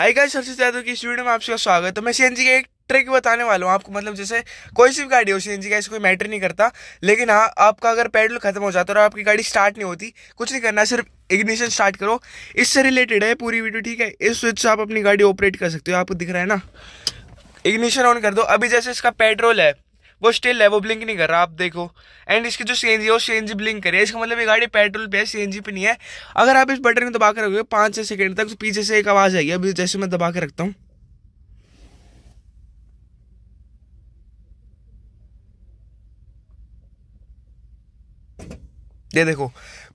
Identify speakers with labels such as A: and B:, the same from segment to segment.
A: high guys सबसे ज़्यादा तो की इस वीडियो में आपका स्वागत है तो मैं सी का एक ट्रिक बताने वाला हूँ आपको मतलब जैसे कोई सी भी गाड़ी हो सी एन जी का इसे कोई मैटर नहीं करता लेकिन हाँ आपका अगर पेट्रोल खत्म हो जाता है और आपकी गाड़ी स्टार्ट नहीं होती कुछ नहीं करना सिर्फ इग्निशन स्टार्ट करो इससे रिलेटेड है पूरी वीडियो ठीक है इस स्विच से आप अपनी गाड़ी ऑपरेट कर सकते हो आपको दिख रहा है ना इग्निशन ऑन कर दो अभी जैसे इसका पेट्रोल है वो स्टिल है वो ब्लिंक नहीं कर रहा आप देखो एंड इसकी जो सी जी है वो सी एन जी ब्लिंक कर रही है इसका मतलब ये गाड़ी पेट्रोल पे है सी एन जी पे नहीं है अगर आप इस बटन को दबा के रखोगे पाँच छः सेकेंड तक तो पीछे से एक आवाज़ आएगी अभी जैसे मैं दबा के रखता हूँ ये देखो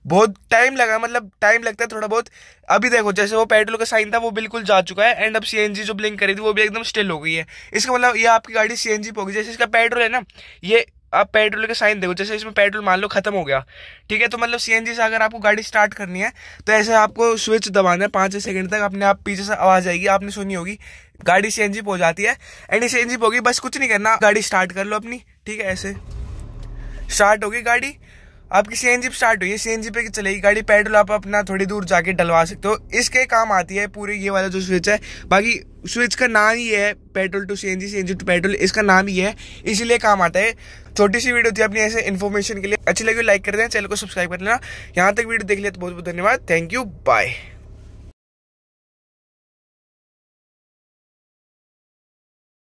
A: बहुत टाइम लगा मतलब टाइम लगता है थोड़ा बहुत अभी देखो जैसे वो पेट्रोल का साइन था वो बिल्कुल जा चुका है एंड अब सीएनजी जो ब्लिंक करी थी वो भी एकदम स्टिल हो गई है इसका मतलब ये आपकी गाड़ी सीएनजी पे होगी जैसे इसका पेट्रोल है ना ये आप पेट्रोल के साइन देखो जैसे इसमें पेट्रोल मान लो खत्म हो गया ठीक है तो मतलब सी से अगर आपको गाड़ी स्टार्ट करनी है तो ऐसे आपको स्विच दबाना है पाँच सेकंड तक अपने आप पीछे से आवाज़ आएगी आपने सुनी होगी गाड़ी सी एन जी जाती है एंड सीएनजी पे होगी बस कुछ नहीं करना गाड़ी स्टार्ट कर लो अपनी ठीक है ऐसे स्टार्ट होगी गाड़ी आपकी सी एन जी स्टार्ट हुई है सी एन जी पे चलेगी गाड़ी पेट्रोल आप अपना थोड़ी दूर जाके डलवा सकते हो इसके काम आती है पूरे ये वाला जो स्विच है बाकी स्विच का नाम ही है petrol to C N G C N G to petrol इसका नाम ही है इसीलिए काम आता है छोटी सी वीडियो थी अपनी ऐसे इन्फॉर्मेशन के लिए अच्छी लगी लाइक कर देना चैनल को सब्सक्राइब कर लेना यहाँ तक वीडियो देख लिया तो बहुत बहुत धन्यवाद थैंक यू बाय